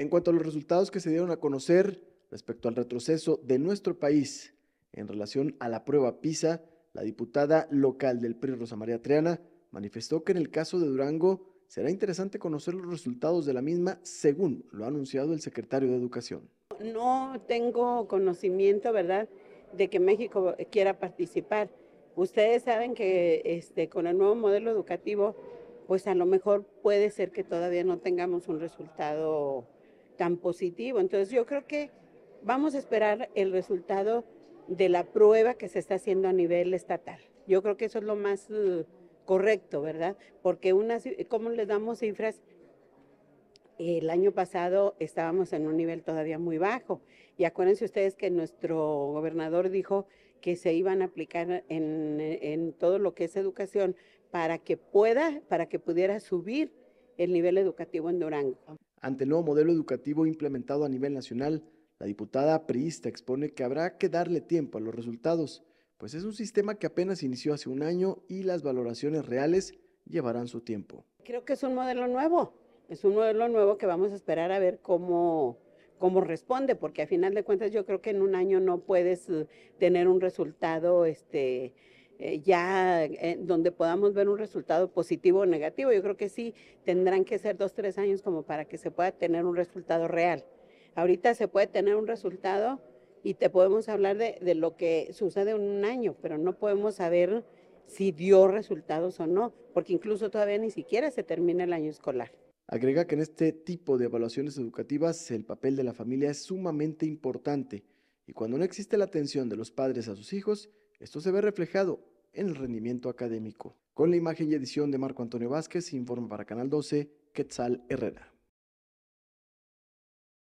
En cuanto a los resultados que se dieron a conocer respecto al retroceso de nuestro país en relación a la prueba PISA, la diputada local del PRI, Rosa María Triana, manifestó que en el caso de Durango será interesante conocer los resultados de la misma, según lo ha anunciado el secretario de Educación. No tengo conocimiento, ¿verdad?, de que México quiera participar. Ustedes saben que este, con el nuevo modelo educativo, pues a lo mejor puede ser que todavía no tengamos un resultado tan positivo. Entonces yo creo que vamos a esperar el resultado de la prueba que se está haciendo a nivel estatal. Yo creo que eso es lo más uh, correcto, ¿verdad? Porque una, ¿cómo les damos cifras? El año pasado estábamos en un nivel todavía muy bajo y acuérdense ustedes que nuestro gobernador dijo que se iban a aplicar en, en todo lo que es educación para que pueda, para que pudiera subir el nivel educativo en Durango. Ante el nuevo modelo educativo implementado a nivel nacional, la diputada priista expone que habrá que darle tiempo a los resultados, pues es un sistema que apenas inició hace un año y las valoraciones reales llevarán su tiempo. Creo que es un modelo nuevo, es un modelo nuevo que vamos a esperar a ver cómo, cómo responde, porque a final de cuentas yo creo que en un año no puedes eh, tener un resultado este, eh, ya eh, donde podamos ver un resultado positivo o negativo. Yo creo que sí, tendrán que ser dos, tres años como para que se pueda tener un resultado real. Ahorita se puede tener un resultado y te podemos hablar de, de lo que sucede en un año, pero no podemos saber si dio resultados o no, porque incluso todavía ni siquiera se termina el año escolar. Agrega que en este tipo de evaluaciones educativas el papel de la familia es sumamente importante y cuando no existe la atención de los padres a sus hijos, esto se ve reflejado en el rendimiento académico. Con la imagen y edición de Marco Antonio Vázquez, informe para Canal 12, Quetzal Herrera.